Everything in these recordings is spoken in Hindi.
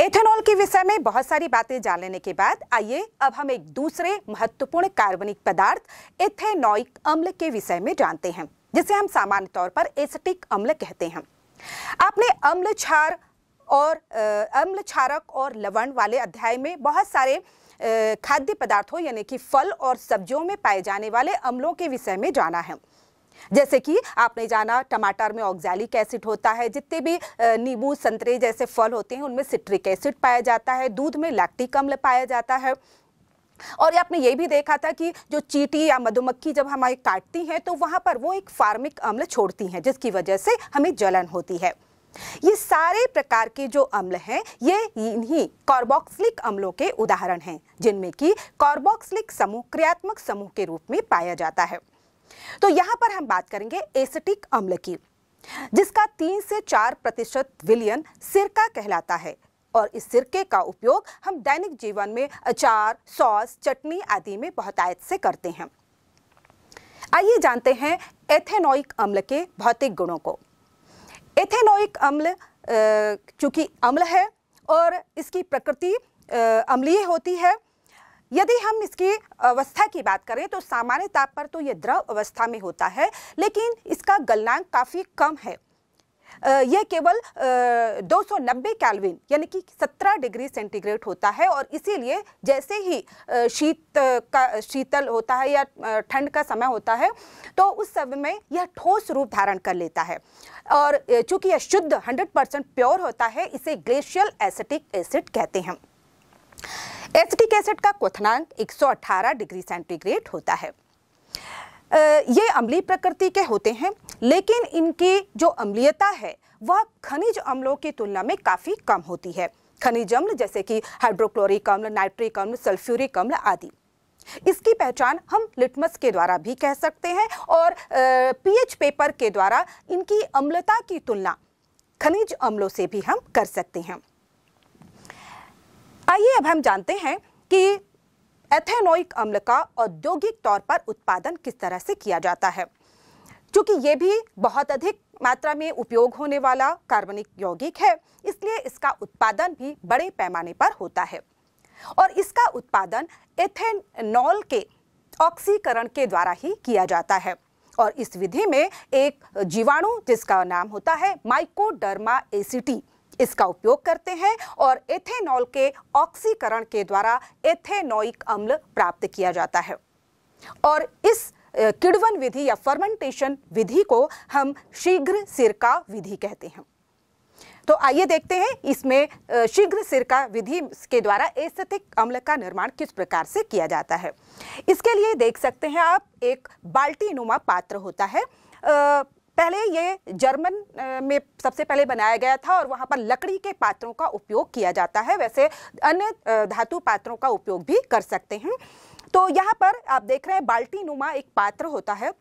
एथेनॉल के विषय में बहुत सारी बातें जान लेने के बाद आइए अब हम एक दूसरे महत्वपूर्ण कार्बनिक पदार्थ एथेनॉइक अम्ल के विषय में जानते हैं जिसे हम सामान्य तौर पर एसिटिक अम्ल कहते हैं आपने अम्ल क्षार और अम्ल क्षारक और लवण वाले अध्याय में बहुत सारे खाद्य पदार्थों यानी कि फल और सब्जियों में पाए जाने वाले अम्लों के विषय में जाना है जैसे कि आपने जाना टमाटर में ऑक्जैलिक एसिड होता है जितने भी नींबू संतरे जैसे फल होते हैं उनमें सिट्रिक एसिड पाया जाता है दूध में लैक्टिक अम्ल पाया जाता है और आपने ये भी देखा था कि जो चीटी या मधुमक्खी जब हमारी काटती हैं तो वहाँ पर वो एक फार्मिक अम्ल छोड़ती हैं जिसकी वजह से हमें जलन होती है ये सारे प्रकार के जो अम्ल हैं ये इन्हीं कार्बोक्सिलिक अम्लों के उदाहरण हैं जिनमें कि कार्बोक्सिलिक समूह क्रियात्मक समूह के रूप में पाया जाता है तो यहां पर हम बात करेंगे एसिटिक अम्ल की जिसका तीन से चार प्रतिशत विलियन सिरका कहलाता है और इस सिरके का उपयोग हम दैनिक जीवन में अचार सॉस चटनी आदि में बहुतायत से करते हैं आइए जानते हैं एथेनोइक अम्ल के भौतिक गुणों को एथेनोइक अम्ल चूंकि अम्ल है और इसकी प्रकृति अम्लीय होती है यदि हम इसकी अवस्था की बात करें तो सामान्य ताप पर तो ये द्रव अवस्था में होता है लेकिन इसका गलनांक काफ़ी कम है यह केवल 290 कैलविन यानी कि 17 डिग्री सेंटीग्रेड होता है और इसीलिए जैसे ही शीत का शीतल होता है या ठंड का समय होता है तो उस समय में यह ठोस रूप धारण कर लेता है और चूंकि यह शुद्ध 100 परसेंट प्योर होता है इसे ग्लेशियल एसिटिक एसिड कहते हैं एसिटिक एसिड का क्वथनांक 118 डिग्री सेंटीग्रेड होता है ये अम्ली प्रकृति के होते हैं लेकिन इनकी जो अम्लीयता है वह खनिज अम्लों की तुलना में काफ़ी कम होती है खनिज अम्ल जैसे कि हाइड्रोक्लोरिक अम्ल नाइट्रिक अम्ल सल्फ्यूरिक अम्ल आदि इसकी पहचान हम लिटमस के द्वारा भी कह सकते हैं और पीएच पेपर के द्वारा इनकी अम्लता की तुलना खनिज अम्लों से भी हम कर सकते हैं आइए अब हम जानते हैं कि एथेनोइक अम्ल का औद्योगिक तौर पर उत्पादन किस तरह से किया जाता है क्योंकि ये भी बहुत अधिक मात्रा में उपयोग होने वाला कार्बनिक यौगिक है इसलिए इसका उत्पादन भी बड़े पैमाने पर होता है और इसका उत्पादन एथेनॉल के ऑक्सीकरण के द्वारा ही किया जाता है और इस विधि में एक जीवाणु जिसका नाम होता है माइकोडर्मा एसिटी इसका उपयोग करते हैं और एथेनॉल के ऑक्सीकरण के द्वारा एथेनोइक अम्ल प्राप्त किया जाता है और इस किड़वन विधि या फर्मेंटेशन विधि को हम शीघ्र सिरका विधि कहते हैं तो आइए देखते हैं इसमें शीघ्र सिरका विधि के द्वारा एस्थेटिक अम्ल का निर्माण किस प्रकार से किया जाता है इसके लिए देख सकते हैं आप एक बाल्टी नुमा पात्र होता है पहले ये जर्मन में सबसे पहले बनाया गया था और वहाँ पर लकड़ी के पात्रों का उपयोग किया जाता है वैसे अन्य धातु पात्रों का उपयोग भी कर सकते हैं तो यहाँ पर आप देख रहे हैं बाल्टी नुमा एक पात्र होता है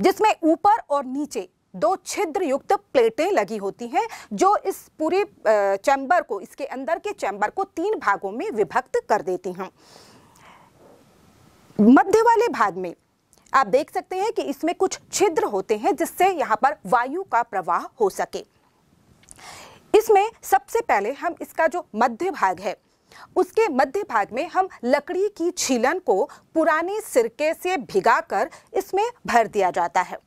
जिसमें ऊपर और नीचे दो छिद्र युक्त प्लेटें लगी होती हैं जो इस पूरे चैम्बर को इसके अंदर के चैम्बर को तीन भागों में विभक्त कर देती हैं मध्य वाले भाग में आप देख सकते हैं कि इसमें कुछ छिद्र होते हैं जिससे यहाँ पर वायु का प्रवाह हो सके इसमें सबसे पहले हम इसका जो मध्य भाग है उसके मध्य भाग में हम लकड़ी की छीलन को पुराने सिरके से भिगाकर इसमें भर दिया जाता है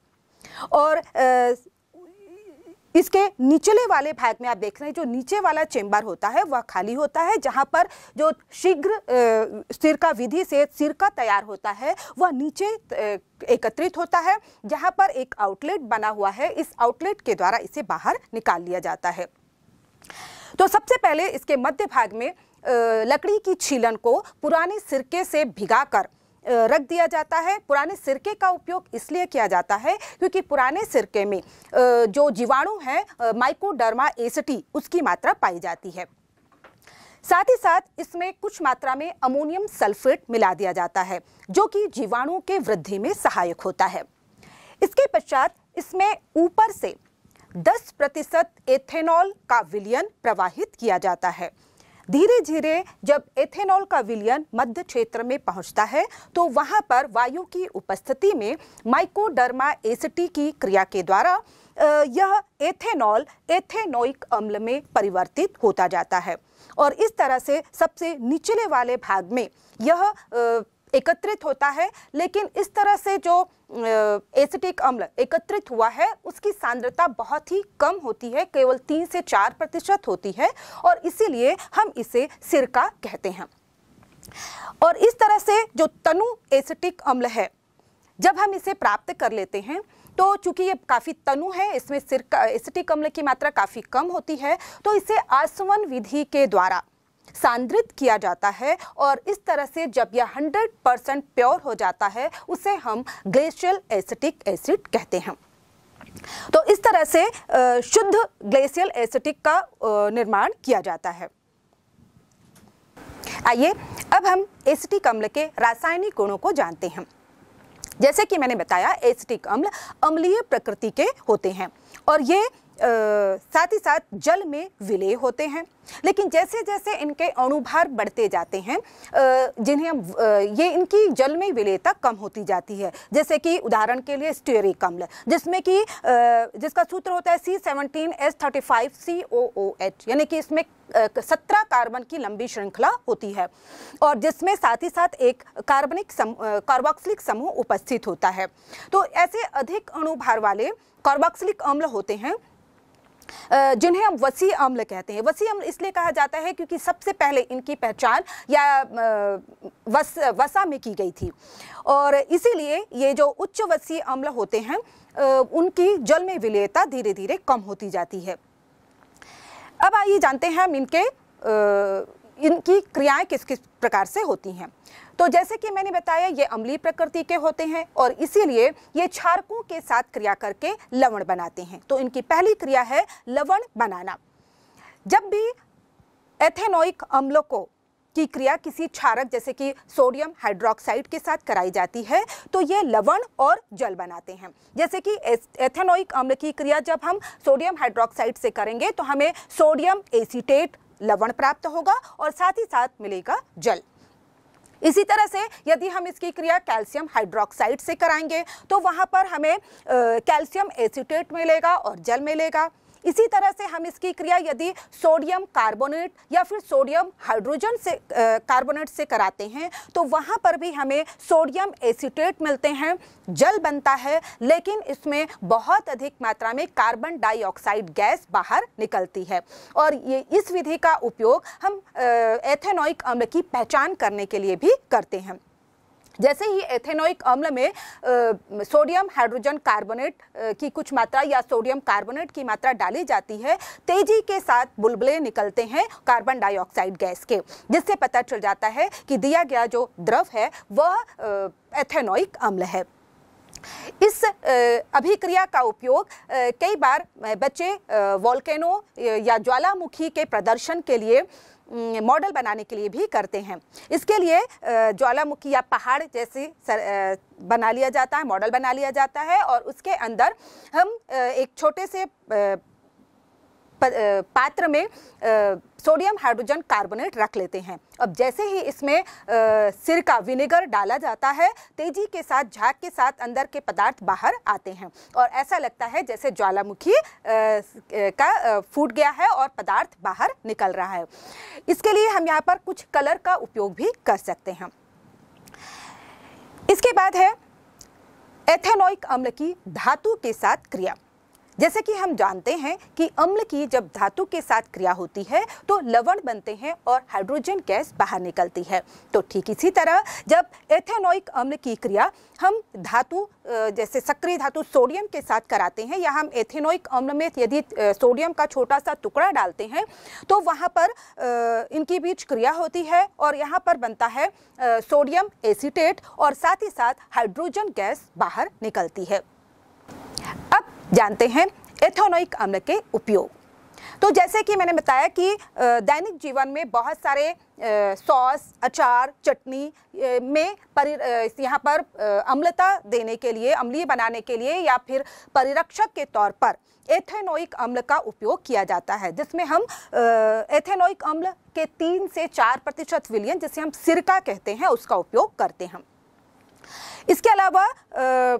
और इसके निचले वाले भाग में आप देख रहे हैं जो नीचे वाला चेम्बर होता है वह खाली होता है जहाँ पर जो शीघ्र का विधि से का तैयार होता है वह नीचे एकत्रित होता है जहां पर एक आउटलेट बना हुआ है इस आउटलेट के द्वारा इसे बाहर निकाल लिया जाता है तो सबसे पहले इसके मध्य भाग में लकड़ी की छीलन को पुराने सिरके से भिगाकर रख दिया जाता है पुराने सिरके का उपयोग इसलिए किया जाता है क्योंकि पुराने सिरके में जो जीवाणु है माइकोडर्मा एसिटी उसकी मात्रा पाई जाती है साथ ही साथ इसमें कुछ मात्रा में अमोनियम सल्फेट मिला दिया जाता है जो कि जीवाणुओं के वृद्धि में सहायक होता है इसके पश्चात इसमें ऊपर से 10 प्रतिशत एथेनॉल का विलियन प्रवाहित किया जाता है धीरे धीरे जब एथेनॉल का विलयन मध्य क्षेत्र में पहुंचता है तो वहां पर वायु की उपस्थिति में माइकोडर्मा एसिटी की क्रिया के द्वारा यह एथेनॉल एथेनोइक अम्ल में परिवर्तित होता जाता है और इस तरह से सबसे निचले वाले भाग में यह एकत्रित होता है लेकिन इस तरह से जो एसिटिक अम्ल एकत्रित हुआ है उसकी सांद्रता बहुत ही कम होती है केवल तीन से चार प्रतिशत होती है और इसीलिए हम इसे सिरका कहते हैं और इस तरह से जो तनु एसिटिक अम्ल है जब हम इसे प्राप्त कर लेते हैं तो चूंकि ये काफ़ी तनु है इसमें सिरका एसिटिक अम्ल की मात्रा काफ़ी कम होती है तो इसे आसवन विधि के द्वारा सांद्रित किया जाता है और इस तरह से जब यह 100 परसेंट प्योर हो जाता है उसे हम ग्लेशियल एसिटिक एसिड कहते हैं तो इस तरह से शुद्ध ग्लेशियल एसिटिक का निर्माण किया जाता है आइए अब हम एसिटिक अम्ल के रासायनिक गुणों को जानते हैं जैसे कि मैंने बताया एसिटिक अम्ल अम्लीय प्रकृति के होते हैं और ये साथ ही साथ जल में विलय होते हैं लेकिन जैसे जैसे इनके अणुभार बढ़ते जाते हैं जिन्हें हम ये इनकी जल में विलयता कम होती जाती है जैसे कि उदाहरण के लिए स्टेरिक अम्ल जिसमें कि जिसका सूत्र होता है C seventeen S thirty five C O O H यानी कि इसमें सत्रह कार्बन की लंबी श्रृंखला होती है और जिसमें साथ ही साथ एक कार्बनिक सम, कार्बोक्सिलिक समूह उपस्थित होता है तो ऐसे अधिक अणुभार वाले कार्बोक्सिलिक अम्ल होते हैं जिन्हें हम वसी अम्ल कहते हैं वसी अम्ल इसलिए कहा जाता है क्योंकि सबसे पहले इनकी पहचान या वस वसा में की गई थी और इसीलिए ये जो उच्च वसी अम्ल होते हैं उनकी जल में विलयता धीरे धीरे कम होती जाती है अब आइए जानते हैं हम इनके इनकी क्रियाएं किस किस प्रकार से होती हैं तो जैसे कि मैंने बताया ये अम्लीय प्रकृति के होते हैं और इसीलिए ये क्षारकों के साथ क्रिया करके लवण बनाते हैं तो इनकी पहली क्रिया है लवण बनाना जब भी एथेनोइक अम्लों को की क्रिया किसी क्षारक जैसे कि सोडियम हाइड्रोक्साइड के साथ कराई जाती है तो ये लवण और जल बनाते हैं जैसे कि एथेनोइक अम्ल की क्रिया जब हम सोडियम हाइड्रोक्साइड से करेंगे तो हमें सोडियम एसीटेट लवण प्राप्त होगा और साथ ही साथ मिलेगा जल इसी तरह से यदि हम इसकी क्रिया कैल्शियम हाइड्रोक्साइड से कराएंगे तो वहाँ पर हमें कैल्शियम एसिटेट मिलेगा और जल मिलेगा इसी तरह से हम इसकी क्रिया यदि सोडियम कार्बोनेट या फिर सोडियम हाइड्रोजन से कार्बोनेट से कराते हैं तो वहाँ पर भी हमें सोडियम एसीटेट मिलते हैं जल बनता है लेकिन इसमें बहुत अधिक मात्रा में कार्बन डाइऑक्साइड गैस बाहर निकलती है और ये इस विधि का उपयोग हम एथेनोइक अम्ल की पहचान करने के लिए भी करते हैं जैसे ही एथेनोइक अम्ल में आ, सोडियम हाइड्रोजन कार्बोनेट की कुछ मात्रा या सोडियम कार्बोनेट की मात्रा डाली जाती है तेजी के साथ बुलबुले निकलते हैं कार्बन डाइऑक्साइड गैस के जिससे पता चल जाता है कि दिया गया जो द्रव है वह एथेनोइक अम्ल है इस अभिक्रिया का उपयोग कई बार बच्चे वॉल्केनो या ज्वालामुखी के प्रदर्शन के लिए मॉडल बनाने के लिए भी करते हैं इसके लिए ज्वालामुखी या पहाड़ जैसे सर, बना लिया जाता है मॉडल बना लिया जाता है और उसके अंदर हम एक छोटे से पात्र में सोडियम हाइड्रोजन कार्बोनेट रख लेते हैं अब जैसे ही इसमें सिरका विनेगर डाला जाता है तेजी के साथ झाग के साथ अंदर के पदार्थ बाहर आते हैं और ऐसा लगता है जैसे ज्वालामुखी का फूट गया है और पदार्थ बाहर निकल रहा है इसके लिए हम यहाँ पर कुछ कलर का उपयोग भी कर सकते हैं इसके बाद है एथेनोइक अम्ल की धातु के साथ क्रिया जैसे कि हम जानते हैं कि अम्ल की जब धातु के साथ क्रिया होती है तो लवण बनते हैं और हाइड्रोजन गैस बाहर निकलती है तो ठीक इसी तरह जब एथेनोइक अम्ल की क्रिया हम धातु जैसे सक्रिय धातु सोडियम के साथ कराते हैं या हम एथेनोइक अम्ल में यदि सोडियम का छोटा सा टुकड़ा डालते हैं तो वहाँ पर इनके बीच क्रिया होती है और यहाँ पर बनता है सोडियम एसीटेट और साथ ही साथ हाइड्रोजन गैस बाहर निकलती है जानते हैं एथोनोइक अम्ल के उपयोग तो जैसे कि मैंने बताया कि दैनिक जीवन में बहुत सारे सॉस अचार चटनी में परि यहाँ पर अम्लता देने के लिए अम्लीय बनाने के लिए या फिर परिरक्षक के तौर पर एथेनोइक अम्ल का उपयोग किया जाता है जिसमें हम एथेनोइक अम्ल के तीन से चार प्रतिशत विलियन जिसे हम सिरका कहते हैं उसका उपयोग करते हैं इसके अलावा आ,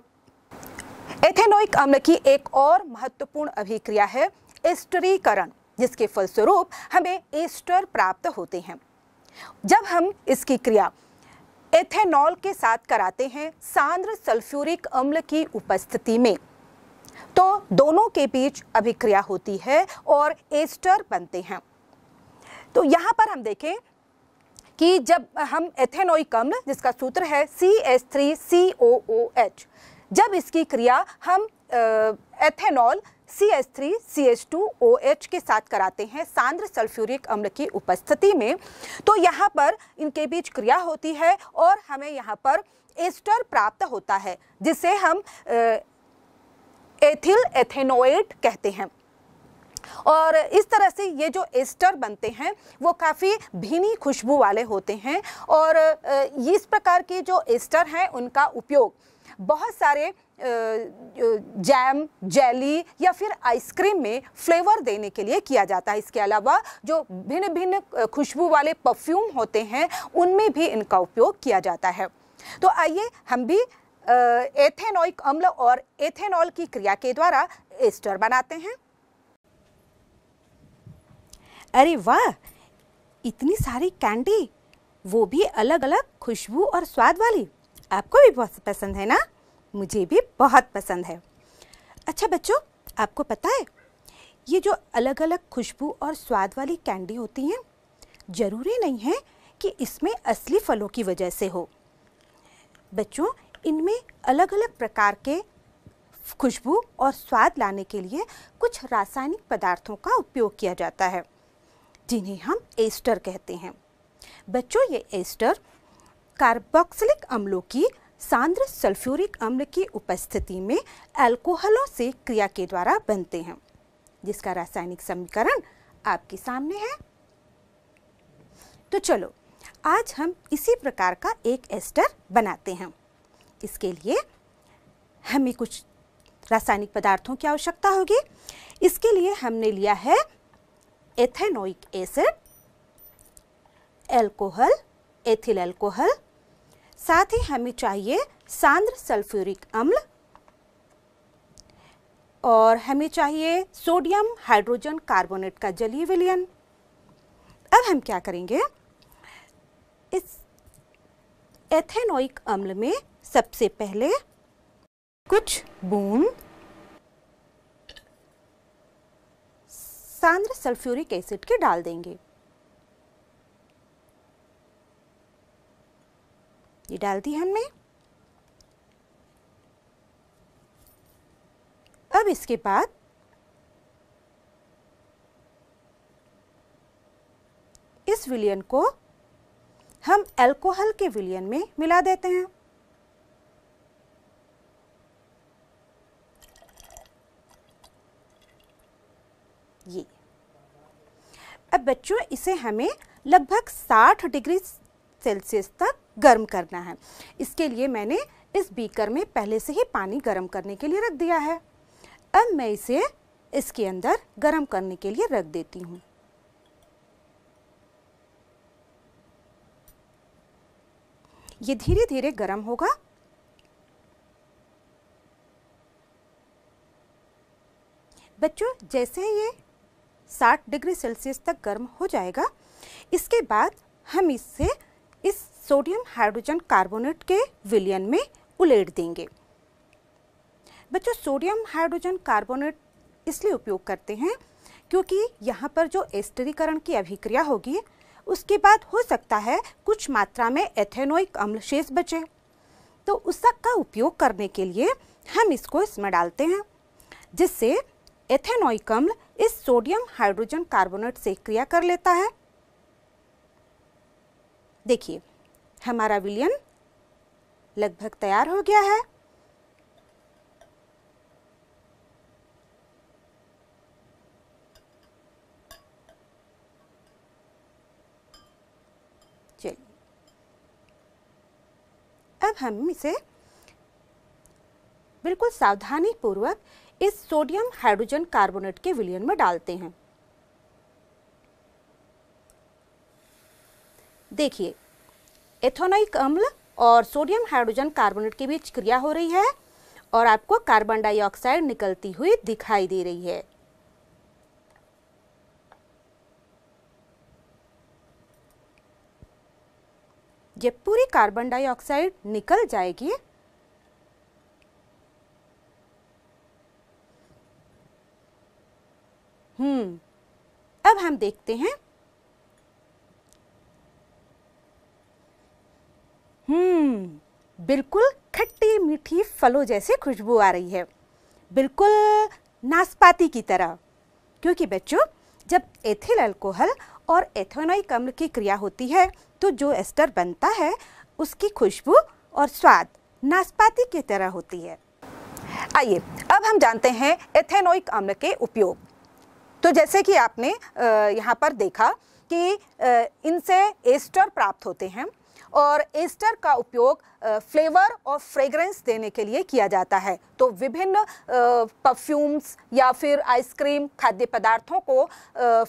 एथेनोइक अम्ल की एक और महत्वपूर्ण अभिक्रिया है एस्टरीकरण जिसके फलस्वरूप हमें एस्टर प्राप्त होते हैं जब हम इसकी क्रिया एथेनॉल के साथ कराते हैं सांद्र सल्फ्यूरिक अम्ल की उपस्थिति में तो दोनों के बीच अभिक्रिया होती है और एस्टर बनते हैं तो यहाँ पर हम देखें कि जब हम एथेनोइक अम्ल जिसका सूत्र है C S three C O O H जब इसकी क्रिया हम ethanol C S three C S two O H के साथ कराते हैं सांद्र सल्फ्यूरिक अम्ल की उपस्थिति में तो यहाँ पर इनके बीच क्रिया होती है और हमें यहाँ पर एस्टर प्राप्त होता है जिसे हम एथिल एथेनोएट कहते हैं और इस तरह से ये जो एस्टर बनते हैं वो काफ़ी भीनी खुशबू वाले होते हैं और इस प्रकार के जो एस्टर हैं उनका उपयोग बहुत सारे जैम जेली या फिर आइसक्रीम में फ्लेवर देने के लिए किया जाता है इसके अलावा जो भिन्न भिन्न खुशबू वाले परफ्यूम होते हैं उनमें भी इनका उपयोग किया जाता है तो आइए हम भी एथेनॉइक अम्ल और एथेनॉल की क्रिया के द्वारा एस्टर बनाते हैं अरे वाह इतनी सारी कैंडी वो भी अलग अलग खुशबू और स्वाद वाली आपको भी बहुत पसंद है ना मुझे भी बहुत पसंद है अच्छा बच्चों आपको पता है ये जो अलग अलग खुशबू और स्वाद वाली कैंडी होती हैं ज़रूरी नहीं है कि इसमें असली फलों की वजह से हो बच्चों इनमें अलग अलग प्रकार के खुशबू और स्वाद लाने के लिए कुछ रासायनिक पदार्थों का उपयोग किया जाता है जिन्हें हम एस्टर कहते हैं बच्चों ये एस्टर कार्बोक्सिलिक अम्लों की सांद्र सल्फ्यूरिक अम्ल की उपस्थिति में अल्कोहलों से क्रिया के द्वारा बनते हैं जिसका रासायनिक समीकरण आपके सामने है तो चलो आज हम इसी प्रकार का एक एस्टर बनाते हैं इसके लिए हमें कुछ रासायनिक पदार्थों की आवश्यकता होगी इसके लिए हमने लिया है ethanoic acid alcohol ethyl alcohol साथ ही हमें चाहिए सांद्र सल्फ्यूरिक अम्ल और हमें चाहिए सोडियम हाइड्रोजन कार्बोनेट का जलीय विलयन अब हम क्या करेंगे इस एथेनोइक अम्ल में सबसे पहले कुछ बूंद सांद्र सल्फ्यूरिक एसिड के डाल देंगे ये डाल दी हमने अब इसके बाद इस विलियन को हम अल्कोहल के विलियन में मिला देते हैं ये अब बच्चों इसे हमें लगभग 60 डिग्री सेल्सियस तक गर्म करना है इसके लिए मैंने इस बीकर में पहले से ही पानी गर्म करने के लिए रख दिया है अब मैं इसे इसके अंदर गर्म करने के लिए रख देती हूँ ये धीरे धीरे गर्म होगा बच्चों जैसे ही ये 60 डिग्री सेल्सियस तक गर्म हो जाएगा इसके बाद हम इससे इस सोडियम हाइड्रोजन कार्बोनेट के विलियन में उलेट देंगे बच्चों सोडियम हाइड्रोजन कार्बोनेट इसलिए उपयोग करते हैं क्योंकि यहाँ पर जो एस्टरीकरण की अभिक्रिया होगी उसके बाद हो सकता है कुछ मात्रा में एथेनोइक अम्ल शेष बचे तो उस का उपयोग करने के लिए हम इसको इसमें डालते हैं जिससे एथेनोइक अम्ल इस सोडियम हाइड्रोजन कार्बोनेट से क्रिया कर लेता है देखिए हमारा विलियन लगभग तैयार हो गया है चलिए अब हम इसे बिल्कुल सावधानी पूर्वक इस सोडियम हाइड्रोजन कार्बोनेट के विलियन में डालते हैं देखिए एथोनाइक अम्ल और सोडियम हाइड्रोजन कार्बोनेट के बीच क्रिया हो रही है और आपको कार्बन डाइऑक्साइड निकलती हुई दिखाई दे रही है ये पूरी कार्बन डाइऑक्साइड निकल जाएगी हम्म अब हम देखते हैं बिल्कुल खट्टी मीठी फलों जैसे खुशबू आ रही है बिल्कुल नाशपाती की तरह क्योंकि बच्चों जब एथिल अल्कोहल और एथोनोइक अम्ल की क्रिया होती है तो जो एस्टर बनता है उसकी खुशबू और स्वाद नाशपाती की तरह होती है आइए अब हम जानते हैं एथेनोइक अम्ल के उपयोग तो जैसे कि आपने यहाँ पर देखा कि इनसे एस्टर प्राप्त होते हैं और एस्टर का उपयोग फ्लेवर और फ्रेग्रेंस देने के लिए किया जाता है तो विभिन्न परफ्यूम्स या फिर आइसक्रीम खाद्य पदार्थों को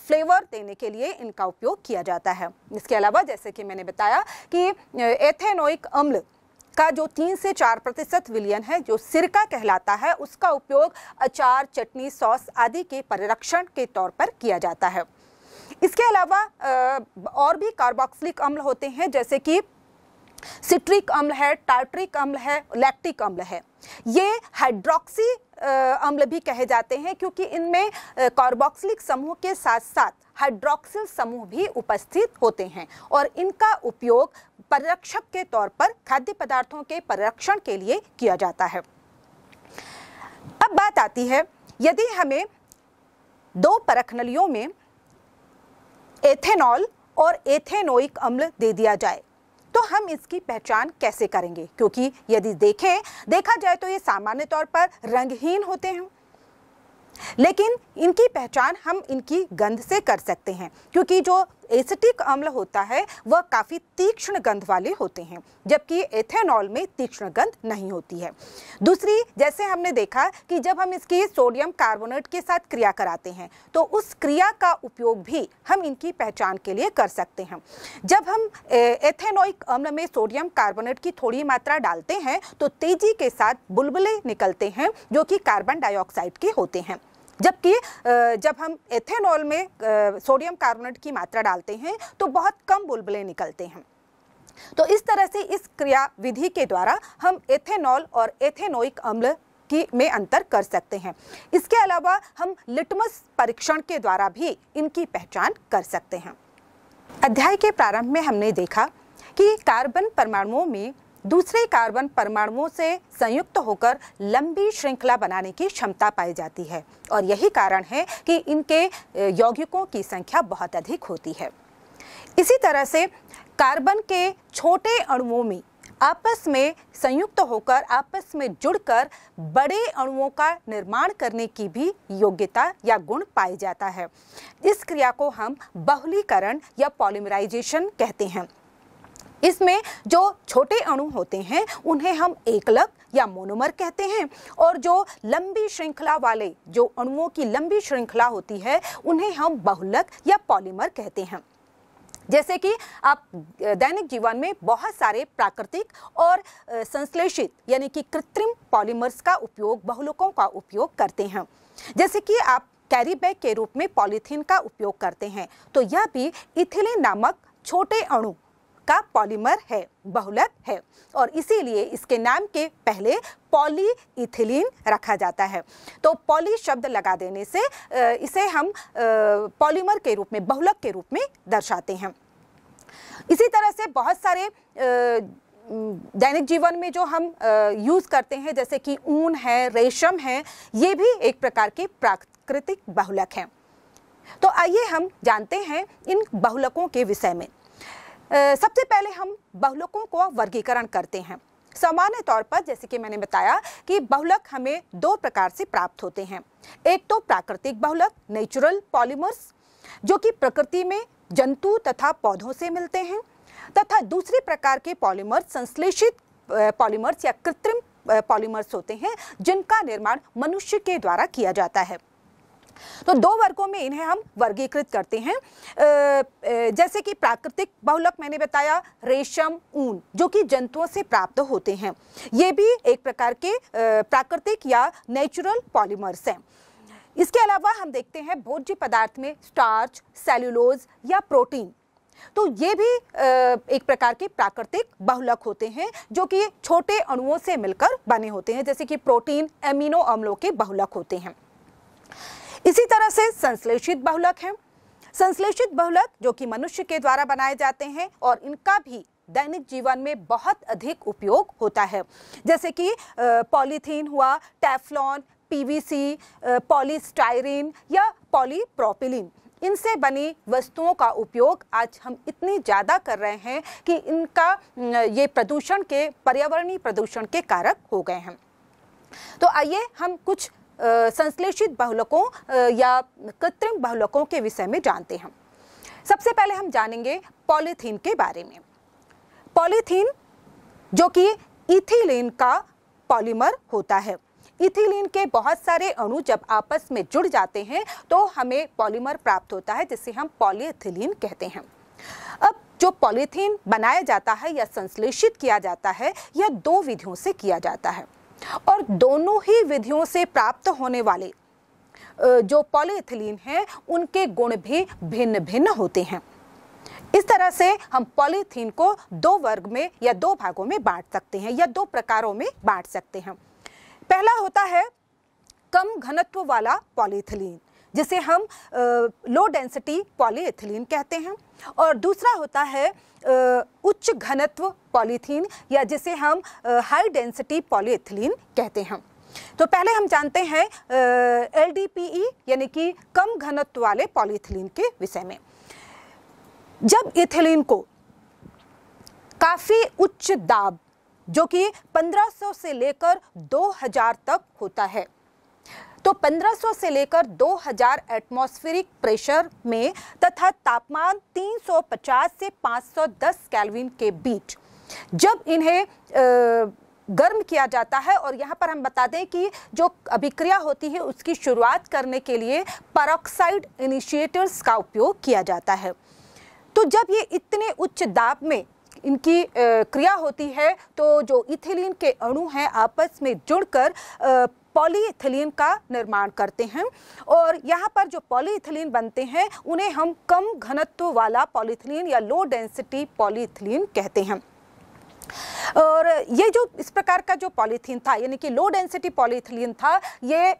फ्लेवर देने के लिए इनका उपयोग किया जाता है इसके अलावा जैसे कि मैंने बताया कि एथेनोइक अम्ल का जो तीन से चार प्रतिशत विलियन है जो सिरका कहलाता है उसका उपयोग अचार चटनी सॉस आदि के परिरक्षण के तौर पर किया जाता है इसके अलावा और भी कार्बोक्सिलिक अम्ल होते हैं जैसे कि सिट्रिक अम्ल है टार्ट्रिक अम्ल है लैक्टिक अम्ल है ये हाइड्रोक्सी अम्ल भी कहे जाते हैं क्योंकि इनमें कार्बोक्सिलिक समूह के साथ साथ हाइड्रोक्सिल समूह भी उपस्थित होते हैं और इनका उपयोग परक्षक के तौर पर खाद्य पदार्थों के परिरक्षण के लिए किया जाता है अब बात आती है यदि हमें दो परखनलियों में एथेनॉल और एथेनोइक अम्ल दे दिया जाए तो हम इसकी पहचान कैसे करेंगे क्योंकि यदि देखें देखा जाए तो ये सामान्य तौर पर रंगहीन होते हैं लेकिन इनकी पहचान हम इनकी गंध से कर सकते हैं क्योंकि जो एसिटिक अम्ल होता है वह काफ़ी तीक्ष्ण गंध वाले होते हैं जबकि एथेनॉल में तीक्ष्ण गंध नहीं होती है दूसरी जैसे हमने देखा कि जब हम इसकी सोडियम कार्बोनेट के साथ क्रिया कराते हैं तो उस क्रिया का उपयोग भी हम इनकी पहचान के लिए कर सकते हैं जब हम एथेनोइक अम्ल में सोडियम कार्बोनेट की थोड़ी मात्रा डालते हैं तो तेजी के साथ बुलबुले निकलते हैं जो कि कार्बन डाइऑक्साइड के होते हैं जबकि जब हम एथेनॉल में सोडियम कार्बोनेट की मात्रा डालते हैं तो बहुत कम बुलबुलें निकलते हैं तो इस तरह से इस क्रिया विधि के द्वारा हम एथेनॉल और एथेनोइक अम्ल की में अंतर कर सकते हैं इसके अलावा हम लिटमस परीक्षण के द्वारा भी इनकी पहचान कर सकते हैं अध्याय के प्रारंभ में हमने देखा कि कार्बन परमाणुओं में दूसरे कार्बन परमाणुओं से संयुक्त होकर लंबी श्रृंखला बनाने की क्षमता पाई जाती है और यही कारण है कि इनके यौगिकों की संख्या बहुत अधिक होती है इसी तरह से कार्बन के छोटे अणुओं में आपस में संयुक्त होकर आपस में जुड़कर बड़े अणुओं का निर्माण करने की भी योग्यता या गुण पाया जाता है इस क्रिया को हम बहुलीकरण या पॉलिमराइजेशन कहते हैं इसमें जो छोटे अणु होते हैं उन्हें हम एकलक या मोनोमर कहते हैं और जो लंबी श्रृंखला वाले जो अणुओं की लंबी श्रृंखला होती है उन्हें हम बहुलक या पॉलीमर कहते हैं जैसे कि आप दैनिक जीवन में बहुत सारे प्राकृतिक और संश्लेषित यानी कि कृत्रिम पॉलीमर्स का उपयोग बहुलकों का उपयोग करते हैं जैसे कि आप कैरी बैग के रूप में पॉलीथीन का उपयोग करते हैं तो यह भी इथिलीन नामक छोटे अणु का पॉलीमर है बहुलक है और इसीलिए इसके नाम के पहले पॉली इथिलीन रखा जाता है तो पॉली शब्द लगा देने से इसे हम पॉलीमर के रूप में बहुलक के रूप में दर्शाते हैं इसी तरह से बहुत सारे दैनिक जीवन में जो हम यूज़ करते हैं जैसे कि ऊन है रेशम है ये भी एक प्रकार के प्राकृतिक बहुलक हैं तो आइए हम जानते हैं इन बहुलकों के विषय में सबसे पहले हम बहुलकों को वर्गीकरण करते हैं सामान्य तौर पर जैसे कि मैंने बताया कि बहुलक हमें दो प्रकार से प्राप्त होते हैं एक तो प्राकृतिक बहुलक नेचुरल पॉलीमर्स जो कि प्रकृति में जंतु तथा पौधों से मिलते हैं तथा दूसरे प्रकार के पॉलीमर्स संश्लेषित पॉलीमर्स या कृत्रिम पॉलीमर्स होते हैं जिनका निर्माण मनुष्य के द्वारा किया जाता है तो दो वर्गों में इन्हें हम वर्गीकृत करते हैं जैसे कि प्राकृतिक बहुलक मैंने बताया रेशम ऊन जो कि जंतुओं से प्राप्त होते हैं ये भी एक प्रकार के प्राकृतिक या नेचुरल पॉलीमर्स हैं इसके अलावा हम देखते हैं भोज्य पदार्थ में स्टार्च सेल्यूलोज या प्रोटीन तो ये भी एक प्रकार के प्राकृतिक बहुलक होते हैं जो कि छोटे अणुओं से मिलकर बने होते हैं जैसे कि प्रोटीन एमिनो अम्लों के बहुलक होते हैं इसी तरह से संश्लेषित बहुलक हैं संश्लेषित बहुलक जो कि मनुष्य के द्वारा बनाए जाते हैं और इनका भी दैनिक जीवन में बहुत अधिक उपयोग होता है जैसे कि पॉलीथीन हुआ टैफलॉन पीवीसी पॉलीस्टाइरिन या पॉलीप्रोपिलीन इनसे बनी वस्तुओं का उपयोग आज हम इतनी ज़्यादा कर रहे हैं कि इनका ये प्रदूषण के पर्यावरणीय प्रदूषण के कारक हो गए हैं तो आइए हम कुछ संश्लेषित बहुलकों या कृत्रिम बहुलकों के विषय में जानते हैं सबसे पहले हम जानेंगे पॉलीथीन के बारे में पॉलीथीन जो कि इथिलीन का पॉलीमर होता है इथिलीन के बहुत सारे अणु जब आपस में जुड़ जाते हैं तो हमें पॉलीमर प्राप्त होता है जिसे हम पॉलीथिलीन कहते हैं अब जो पॉलीथीन बनाया जाता है या संश्लेषित किया जाता है यह दो विधियों से किया जाता है और दोनों ही विधियों से प्राप्त होने वाले जो पॉलीथिलीन है उनके गुण भी भिन्न भिन्न होते हैं इस तरह से हम पॉलीथीन को दो वर्ग में या दो भागों में बांट सकते हैं या दो प्रकारों में बांट सकते हैं पहला होता है कम घनत्व वाला पॉलीथिलीन जिसे हम लो डेंसिटी पॉलीएथिलीन कहते हैं और दूसरा होता है उच्च घनत्व पॉलीथीन या जिसे हम हाई डेंसिटी पॉलीएथिलीन कहते हैं तो पहले हम जानते हैं एल e, यानी कि कम घनत्व वाले पॉलीथिलीन के विषय में जब इथिलीन को काफ़ी उच्च दाब जो कि 1500 से लेकर 2000 तक होता है तो 1500 से लेकर 2000 एटमॉस्फेरिक प्रेशर में तथा तापमान 350 से 510 कैलविन के बीच जब इन्हें आ, गर्म किया जाता है और यहाँ पर हम बता दें कि जो अभिक्रिया होती है उसकी शुरुआत करने के लिए परऑक्साइड इनिशिएटर्स का उपयोग किया जाता है तो जब ये इतने उच्च दाब में इनकी क्रिया होती है तो जो इथिलीन के अणु हैं आपस में जुड़कर पॉलीथिलीन का निर्माण करते हैं और यहाँ पर जो पॉलीथिलीन बनते हैं उन्हें हम कम घनत्व वाला पॉलीथिलीन या लो डेंसिटी पॉलीथिलीन कहते हैं और ये जो इस प्रकार का जो पॉलीथीन था यानी कि लो डेंसिटी पॉलीथिलीन था ये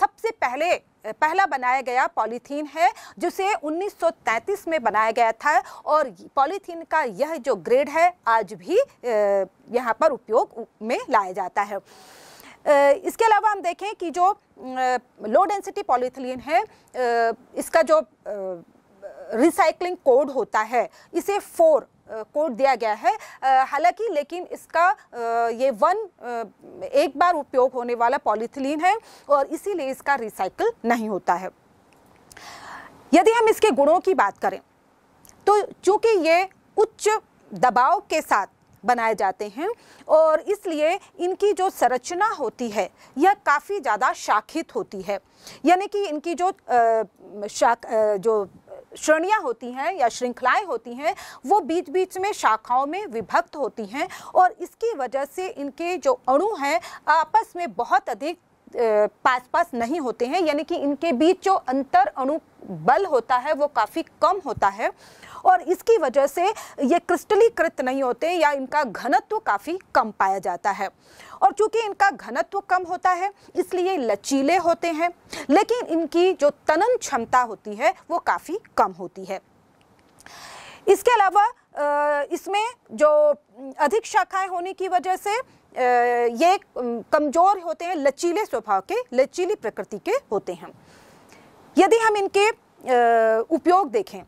सबसे पहले पहला बनाया गया पॉलीथीन है जिसे 1933 में बनाया गया था और पॉलीथीन का यह जो ग्रेड है आज भी यहाँ पर उपयोग में लाया जाता है इसके अलावा हम देखें कि जो लो डेंसिटी पॉलीथिलीन है इसका जो रिसाइकलिंग कोड होता है इसे फोर कोड दिया गया है हालांकि लेकिन इसका ये वन एक बार उपयोग होने वाला पॉलीथिलीन है और इसीलिए इसका रिसाइकल नहीं होता है यदि हम इसके गुणों की बात करें तो चूँकि ये उच्च दबाव के साथ बनाए जाते हैं और इसलिए इनकी जो संरचना होती है यह काफ़ी ज़्यादा शाखित होती है यानी कि इनकी जो आ, शाख आ, जो श्रेणियाँ होती हैं या श्रृंखलाएं होती हैं वो बीच बीच में शाखाओं में विभक्त होती हैं और इसकी वजह से इनके जो अणु हैं आपस में बहुत अधिक पास पास नहीं होते हैं यानी कि इनके बीच जो अंतर अणु बल होता है वो काफ़ी कम होता है और इसकी वजह से ये क्रिस्टलीकृत नहीं होते या इनका घनत्व काफ़ी कम पाया जाता है और चूंकि इनका घनत्व कम होता है इसलिए लचीले होते हैं लेकिन इनकी जो तनन क्षमता होती है वो काफ़ी कम होती है इसके अलावा इसमें जो अधिक शाखाएं होने की वजह से ये कमज़ोर होते हैं लचीले स्वभाव के लचीली प्रकृति के होते हैं यदि हम इनके उपयोग देखें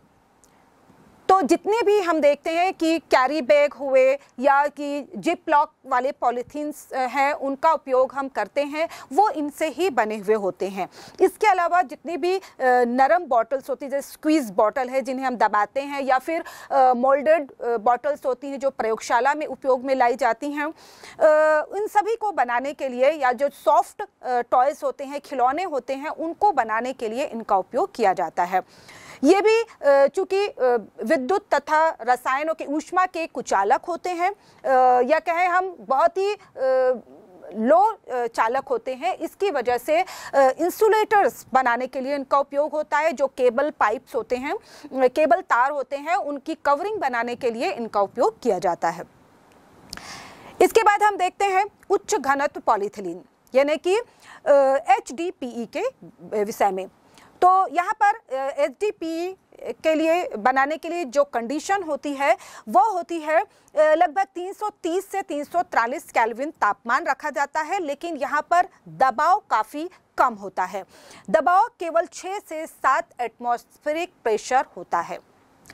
तो जितने भी हम देखते हैं कि कैरी बैग हुए या कि जिप लॉक वाले पॉलीथीन्स हैं उनका उपयोग हम करते हैं वो इनसे ही बने हुए होते हैं इसके अलावा जितनी भी नरम बॉटल्स होती है जैसे स्क्वीज़ बॉटल है जिन्हें हम दबाते हैं या फिर मोल्डेड बॉटल्स होती हैं जो प्रयोगशाला में उपयोग में लाई जाती हैं इन सभी को बनाने के लिए या जो सॉफ्ट टॉयज़ होते हैं खिलौने होते हैं उनको बनाने के लिए इनका उपयोग किया जाता है ये भी चूँकि विद्युत तथा रसायनों के ऊष्मा के कुचालक होते हैं या कहें हम बहुत ही लो चालक होते हैं इसकी वजह से इंसुलेटर्स बनाने के लिए इनका उपयोग होता है जो केबल पाइप्स होते हैं केबल तार होते हैं उनकी कवरिंग बनाने के लिए इनका उपयोग किया जाता है इसके बाद हम देखते हैं उच्च घनत्व पॉलीथिलीन यानी कि एच डी पी ई के विषय में तो यहाँ पर एसडीपी के लिए बनाने के लिए जो कंडीशन होती है वो होती है लगभग 330 से 343 कैलविन तापमान रखा जाता है लेकिन यहाँ पर दबाव काफ़ी कम होता है दबाव केवल 6 से 7 एटमॉस्फेरिक प्रेशर होता है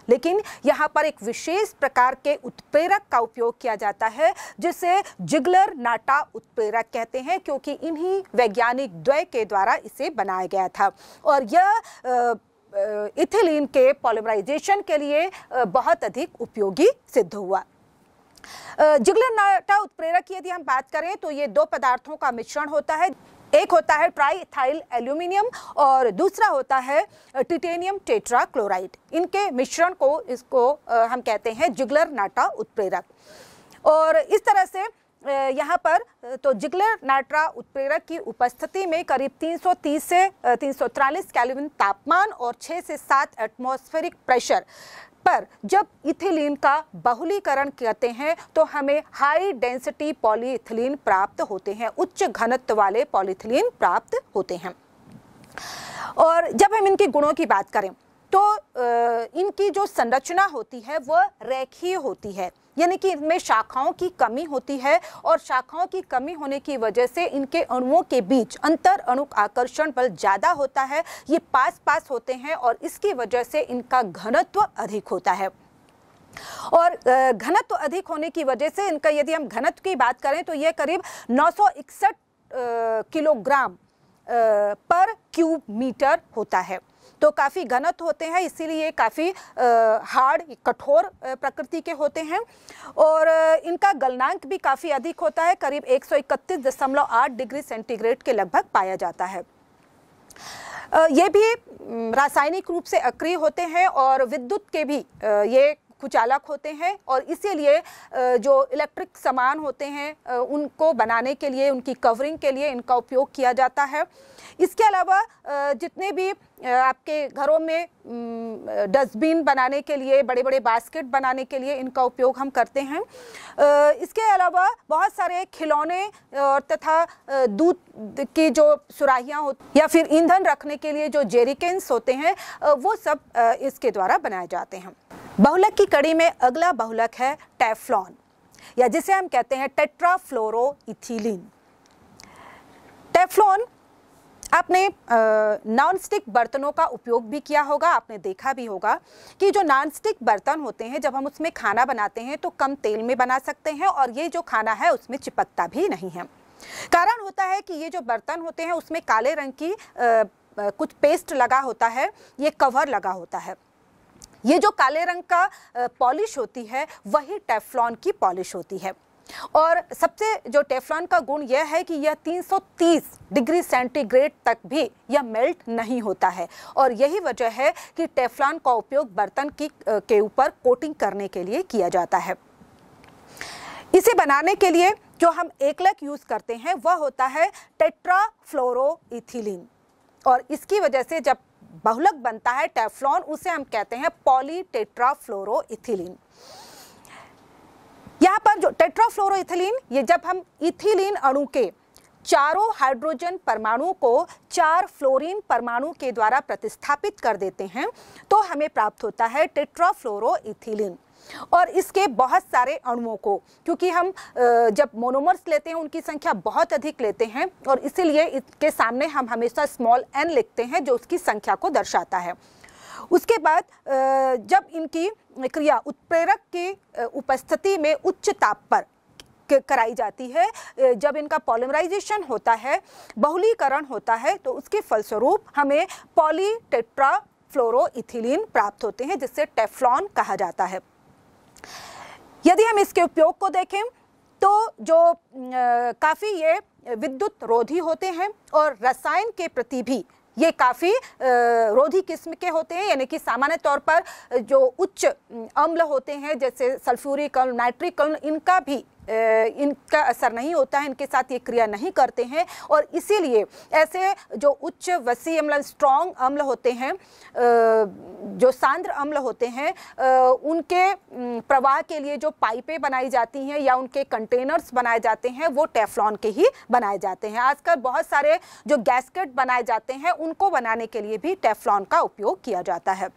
लेकिन यहाँ पर एक विशेष प्रकार के उत्प्रेरक का उपयोग किया जाता है जिसे जिगलर नाटा उत्प्रेरक कहते हैं क्योंकि इन्हीं वैज्ञानिक द्वय के द्वारा इसे बनाया गया था और यह इथिलीन के पॉलिमराइजेशन के लिए बहुत अधिक उपयोगी सिद्ध हुआ जिगलर नाटा उत्प्रेरक की यदि हम बात करें तो ये दो पदार्थों का मिश्रण होता है एक होता है ट्राईथाइल एल्यूमिनियम और दूसरा होता है टिटेनियम टेट्रा क्लोराइड इनके मिश्रण को इसको हम कहते हैं जिगलर नाटा उत्प्रेरक और इस तरह से यहाँ पर तो जिगलर नाट्रा उत्प्रेरक की उपस्थिति में करीब 330 से तीन सौ कैलोविन तापमान और 6 से 7 एटमॉस्फेरिक प्रेशर पर जब इथिलीन का बहुलीकरण करते हैं तो हमें हाई डेंसिटी पॉलीथिलीन प्राप्त होते हैं उच्च घनत्व वाले पॉलीथिलीन प्राप्त होते हैं और जब हम इनके गुणों की बात करें तो इनकी जो संरचना होती है वह रेखीय होती है यानी कि इनमें शाखाओं की कमी होती है और शाखाओं की कमी होने की वजह से इनके अणुओं के बीच अंतर अणु आकर्षण बल ज़्यादा होता है ये पास पास होते हैं और इसकी वजह से इनका घनत्व अधिक होता है और घनत्व अधिक होने की वजह से इनका यदि हम घनत्व की बात करें तो ये करीब नौ किलोग्राम पर क्यूब मीटर होता है तो काफ़ी घनत होते हैं इसीलिए काफ़ी हार्ड कठोर प्रकृति के होते हैं और इनका गलनांक भी काफ़ी अधिक होता है करीब एक डिग्री सेंटीग्रेड के लगभग पाया जाता है ये भी रासायनिक रूप से अक्रिय होते हैं और विद्युत के भी ये कुचालक होते हैं और इसीलिए जो इलेक्ट्रिक सामान होते हैं उनको बनाने के लिए उनकी कवरिंग के लिए इनका उपयोग किया जाता है इसके अलावा जितने भी आपके घरों में डस्टबिन बनाने के लिए बड़े बड़े बास्केट बनाने के लिए इनका उपयोग हम करते हैं इसके अलावा बहुत सारे खिलौने और तथा दूध की जो सुराहियाँ हो या फिर ईंधन रखने के लिए जो जेरिकेन्स होते हैं वो सब इसके द्वारा बनाए जाते हैं बहुलक की कड़ी में अगला बहुलक है टैफ्लॉन या जिसे हम कहते हैं टेट्राफ्लोरो इथिलीन टेफ्लॉन आपने नॉन स्टिक बर्तनों का उपयोग भी किया होगा आपने देखा भी होगा कि जो नॉन स्टिक बर्तन होते हैं जब हम उसमें खाना बनाते हैं तो कम तेल में बना सकते हैं और ये जो खाना है उसमें चिपकता भी नहीं है कारण होता है कि ये जो बर्तन होते हैं उसमें काले रंग की आ, कुछ पेस्ट लगा होता है ये कवर लगा होता है ये जो काले रंग का पॉलिश होती है वही टेफ्लॉन की पॉलिश होती है और सबसे जो टेफ्लॉन का गुण यह है कि यह 330 डिग्री सेंटीग्रेड तक भी यह मेल्ट नहीं होता है और यही वजह है कि टेफ्लॉन का उपयोग बर्तन की के ऊपर कोटिंग करने के लिए किया जाता है इसे बनाने के लिए जो हम एकलक यूज़ करते हैं वह होता है टेट्राफ्लोरोइथिलीन और इसकी वजह से जब बहुलक बनता है टेफ्लॉन उसे हम कहते हैं पॉली टेट्राफ्लोरोथिलीन यहाँ पर जो टेट्राफ्लोरोइथिलीन ये जब हम इथिलीन अणु के चारों हाइड्रोजन परमाणुओं को चार फ्लोरीन परमाणु के द्वारा प्रतिस्थापित कर देते हैं तो हमें प्राप्त होता है टेट्राफ्लोरोइथिलीन और इसके बहुत सारे अणुओं को क्योंकि हम जब मोनोमर्स लेते हैं उनकी संख्या बहुत अधिक लेते हैं और इसीलिए इसके सामने हम हमेशा स्मॉल एन लिखते हैं जो उसकी संख्या को दर्शाता है उसके बाद जब इनकी क्रिया उत्प्रेरक की उपस्थिति में उच्च ताप पर कराई जाती है जब इनका पॉलिमराइजेशन होता है बहुलीकरण होता है तो उसके फलस्वरूप हमें पॉलीटेट्रा फ्लोरोइथिलीन प्राप्त होते हैं जिससे टेफ्लॉन कहा जाता है यदि हम इसके उपयोग को देखें तो जो काफ़ी ये विद्युत रोधी होते हैं और रसायन के प्रति भी ये काफ़ी रोधी किस्म के होते हैं यानी कि सामान्य तौर पर जो उच्च अम्ल होते हैं जैसे सल्फ्यूरिक अम्ल नाइट्रिक अम्ल इनका भी इनका असर नहीं होता है इनके साथ ये क्रिया नहीं करते हैं और इसीलिए ऐसे जो उच्च वसी अम्ल स्ट्रॉन्ग अम्ल होते हैं जो सांद्र अम्ल होते हैं उनके प्रवाह के लिए जो पाइपें बनाई जाती हैं या उनके कंटेनर्स बनाए जाते हैं वो टेफ्लॉन के ही बनाए जाते हैं आजकल बहुत सारे जो गैसकेट बनाए जाते हैं उनको बनाने के लिए भी टेफ्लॉन का उपयोग किया जाता है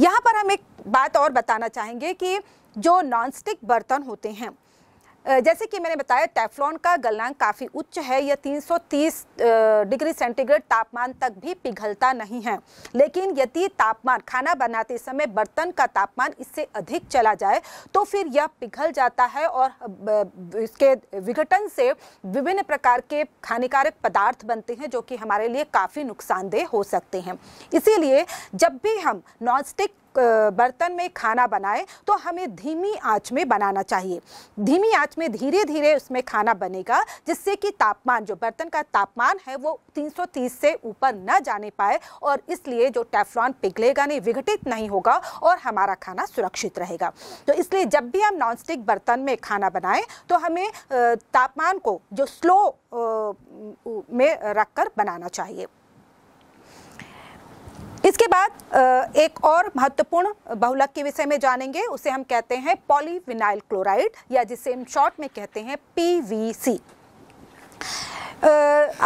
यहाँ पर हम एक बात और बताना चाहेंगे कि जो नॉनस्टिक बर्तन होते हैं जैसे कि मैंने बताया टेफ्लॉन का गलनांक काफ़ी उच्च है यह 330 डिग्री सेंटीग्रेड तापमान तक भी पिघलता नहीं है लेकिन यदि तापमान खाना बनाते समय बर्तन का तापमान इससे अधिक चला जाए तो फिर यह पिघल जाता है और इसके विघटन से विभिन्न प्रकार के हानिकारक पदार्थ बनते हैं जो कि हमारे लिए काफ़ी नुकसानदेह हो सकते हैं इसीलिए जब भी हम नॉन बर्तन में खाना बनाए तो हमें धीमी आंच में बनाना चाहिए धीमी आंच में धीरे धीरे उसमें खाना बनेगा जिससे कि तापमान जो बर्तन का तापमान है वो 330 से ऊपर न जाने पाए और इसलिए जो टेफ्लॉन पिघलेगा नहीं विघटित नहीं होगा और हमारा खाना सुरक्षित रहेगा तो इसलिए जब भी हम नॉनस्टिक बर्तन में खाना बनाएं तो हमें तापमान को जो स्लो में रखकर बनाना चाहिए इसके बाद एक और महत्वपूर्ण बहुलक के विषय में जानेंगे उसे हम कहते हैं पॉलीविनाइल क्लोराइड या जिसे हम शॉर्ट में कहते हैं पीवीसी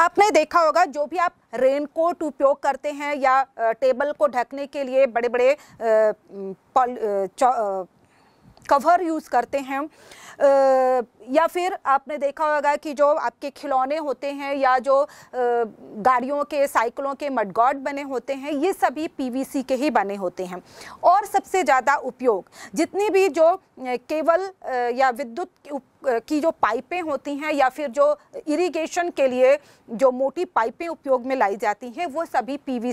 आपने देखा होगा जो भी आप रेनकोट उपयोग करते हैं या टेबल को ढकने के लिए बड़े बड़े कवर यूज़ करते हैं या फिर आपने देखा होगा कि जो आपके खिलौने होते हैं या जो गाड़ियों के साइकिलों के मडगॉड बने होते हैं ये सभी पीवीसी के ही बने होते हैं और सबसे ज़्यादा उपयोग जितनी भी जो केवल या विद्युत की जो पाइपें होती हैं या फिर जो इरिगेशन के लिए जो मोटी पाइपें उपयोग में लाई जाती हैं वो सभी पी वी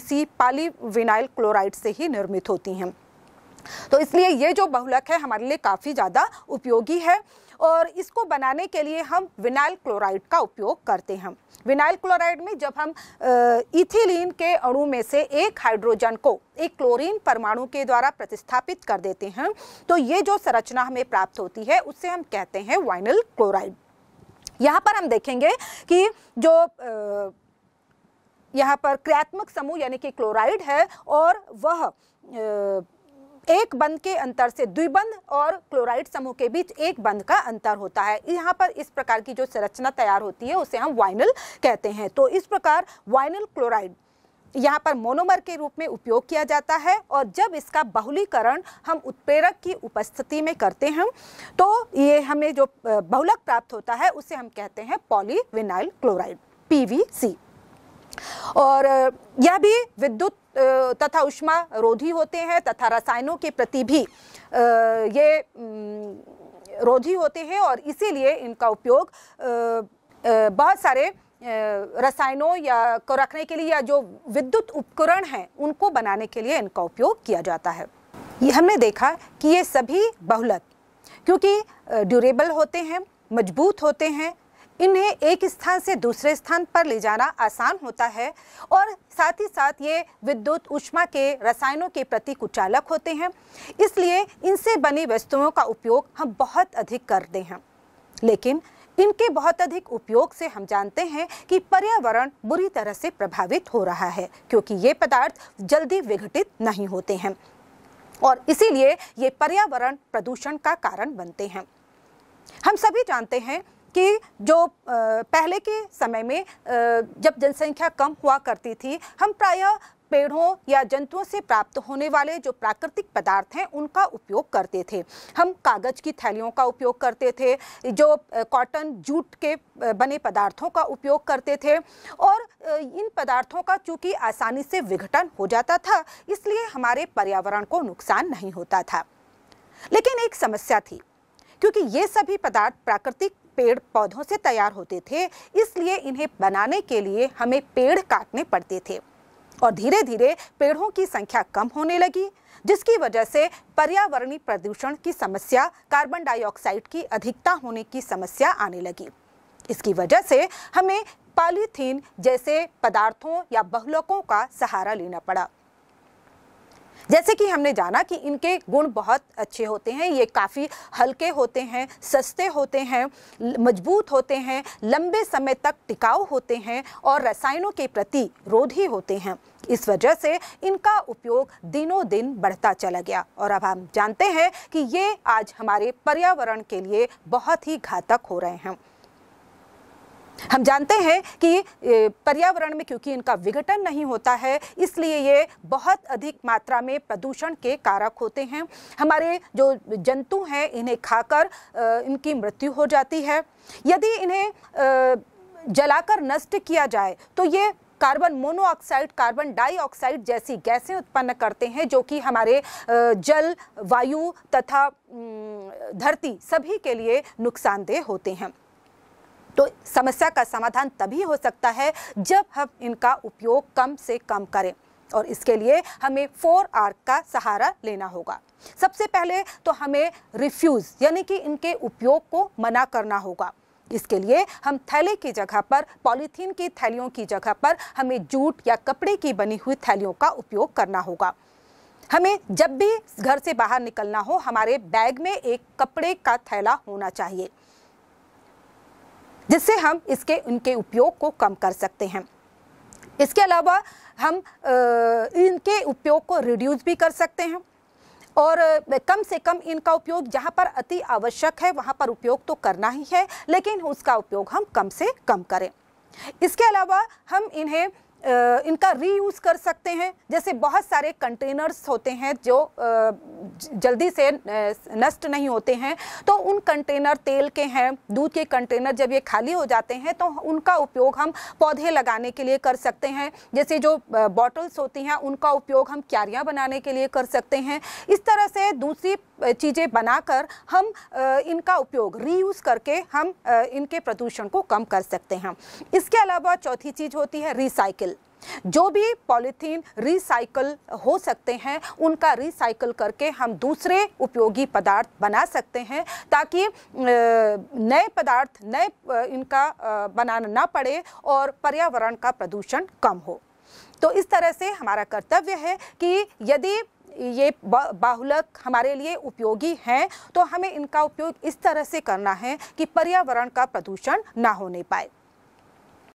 क्लोराइड से ही निर्मित होती हैं तो इसलिए ये जो बहुलक है हमारे लिए काफ़ी ज़्यादा उपयोगी है और इसको बनाने के लिए हम विनाइल क्लोराइड का उपयोग करते हैं विनाइल क्लोराइड में जब हम इथिलीन के अणु में से एक हाइड्रोजन को एक क्लोरीन परमाणु के द्वारा प्रतिस्थापित कर देते हैं तो ये जो संरचना हमें प्राप्त होती है उससे हम कहते हैं वाइनल क्लोराइड यहाँ पर हम देखेंगे कि जो यहाँ पर क्रियात्मक समूह यानी कि क्लोराइड है और वह आ, एक बंद के अंतर से द्विबंध और क्लोराइड समूह के बीच एक बंद का अंतर होता है यहाँ पर इस प्रकार की जो संरचना तैयार होती है उसे हम वाइनल कहते हैं तो इस प्रकार वाइनल क्लोराइड यहाँ पर मोनोमर के रूप में उपयोग किया जाता है और जब इसका बहुलीकरण हम उत्प्रेरक की उपस्थिति में करते हैं तो ये हमें जो बहुलक प्राप्त होता है उसे हम कहते हैं पॉलीविनाइल क्लोराइड पी और यह भी विद्युत तथा उष्मा रोधी होते हैं तथा रसायनों के प्रति भी ये रोधी होते हैं और इसीलिए इनका उपयोग बहुत सारे रसायनों या को रखने के लिए या जो विद्युत उपकरण हैं उनको बनाने के लिए इनका उपयोग किया जाता है ये हमने देखा कि ये सभी बहुलक क्योंकि ड्यूरेबल होते हैं मजबूत होते हैं इन्हें एक स्थान से दूसरे स्थान पर ले जाना आसान होता है और साथ ही साथ ये विद्युत ऊष्मा के रसायनों के प्रति कुचालक होते हैं इसलिए इनसे बनी वस्तुओं का उपयोग हम बहुत अधिक करते हैं लेकिन इनके बहुत अधिक उपयोग से हम जानते हैं कि पर्यावरण बुरी तरह से प्रभावित हो रहा है क्योंकि ये पदार्थ जल्दी विघटित नहीं होते हैं और इसीलिए ये पर्यावरण प्रदूषण का कारण बनते हैं हम सभी जानते हैं कि जो पहले के समय में जब जनसंख्या कम हुआ करती थी हम प्रायः पेड़ों या जंतुओं से प्राप्त होने वाले जो प्राकृतिक पदार्थ हैं उनका उपयोग करते थे हम कागज़ की थैलियों का उपयोग करते थे जो कॉटन जूट के बने पदार्थों का उपयोग करते थे और इन पदार्थों का चूँकि आसानी से विघटन हो जाता था इसलिए हमारे पर्यावरण को नुकसान नहीं होता था लेकिन एक समस्या थी क्योंकि ये सभी पदार्थ प्राकृतिक पेड़ पौधों से तैयार होते थे इसलिए इन्हें बनाने के लिए हमें पेड़ काटने पड़ते थे और धीरे धीरे पेड़ों की संख्या कम होने लगी जिसकी वजह से पर्यावरणीय प्रदूषण की समस्या कार्बन डाइऑक्साइड की अधिकता होने की समस्या आने लगी इसकी वजह से हमें पॉलीथीन जैसे पदार्थों या बहुलकों का सहारा लेना पड़ा जैसे कि हमने जाना कि इनके गुण बहुत अच्छे होते हैं ये काफ़ी हल्के होते हैं सस्ते होते हैं मजबूत होते हैं लंबे समय तक टिकाऊ होते हैं और रसायनों के प्रति रोधी होते हैं इस वजह से इनका उपयोग दिनों दिन बढ़ता चला गया और अब हम जानते हैं कि ये आज हमारे पर्यावरण के लिए बहुत ही घातक हो रहे हैं हम जानते हैं कि पर्यावरण में क्योंकि इनका विघटन नहीं होता है इसलिए ये बहुत अधिक मात्रा में प्रदूषण के कारक होते हैं हमारे जो जंतु हैं इन्हें खाकर इनकी मृत्यु हो जाती है यदि इन्हें जलाकर नष्ट किया जाए तो ये कार्बन मोनोऑक्साइड कार्बन डाइऑक्साइड जैसी गैसें उत्पन्न करते हैं जो कि हमारे जल वायु तथा धरती सभी के लिए नुकसानदेह होते हैं तो समस्या का समाधान तभी हो सकता है जब हम इनका उपयोग कम से कम करें और इसके लिए हमें फोर आर का सहारा लेना होगा सबसे पहले तो हमें रिफ्यूज़ यानी कि इनके उपयोग को मना करना होगा इसके लिए हम थैले की जगह पर पॉलीथीन की थैलियों की जगह पर हमें जूट या कपड़े की बनी हुई थैलियों का उपयोग करना होगा हमें जब भी घर से बाहर निकलना हो हमारे बैग में एक कपड़े का थैला होना चाहिए जिससे हम इसके उनके उपयोग को कम कर सकते हैं इसके अलावा हम इनके उपयोग को रिड्यूस भी कर सकते हैं और कम से कम इनका उपयोग जहाँ पर अति आवश्यक है वहाँ पर उपयोग तो करना ही है लेकिन उसका उपयोग हम कम से कम करें इसके अलावा हम इन्हें इनका रीयूज़ कर सकते हैं जैसे बहुत सारे कंटेनर्स होते हैं जो जल्दी से नष्ट नहीं होते हैं तो उन कंटेनर तेल के हैं दूध के कंटेनर जब ये खाली हो जाते हैं तो उनका उपयोग हम पौधे लगाने के लिए कर सकते हैं जैसे जो बॉटल्स होती हैं उनका उपयोग हम क्यारियाँ बनाने के लिए कर सकते हैं इस तरह से दूसरी चीज़ें बनाकर हम इनका उपयोग रीयूज़ करके हम इनके प्रदूषण को कम कर सकते हैं इसके अलावा चौथी चीज़ होती है रिसाइकिल जो भी पॉलीथीन रिसाइकल हो सकते हैं उनका रिसाइकल करके हम दूसरे उपयोगी पदार्थ बना सकते हैं ताकि नए पदार्थ नए इनका बनाना ना पड़े और पर्यावरण का प्रदूषण कम हो तो इस तरह से हमारा कर्तव्य है कि यदि ये बाहुलक हमारे लिए उपयोगी हैं तो हमें इनका उपयोग इस तरह से करना है कि पर्यावरण का प्रदूषण ना होने पाए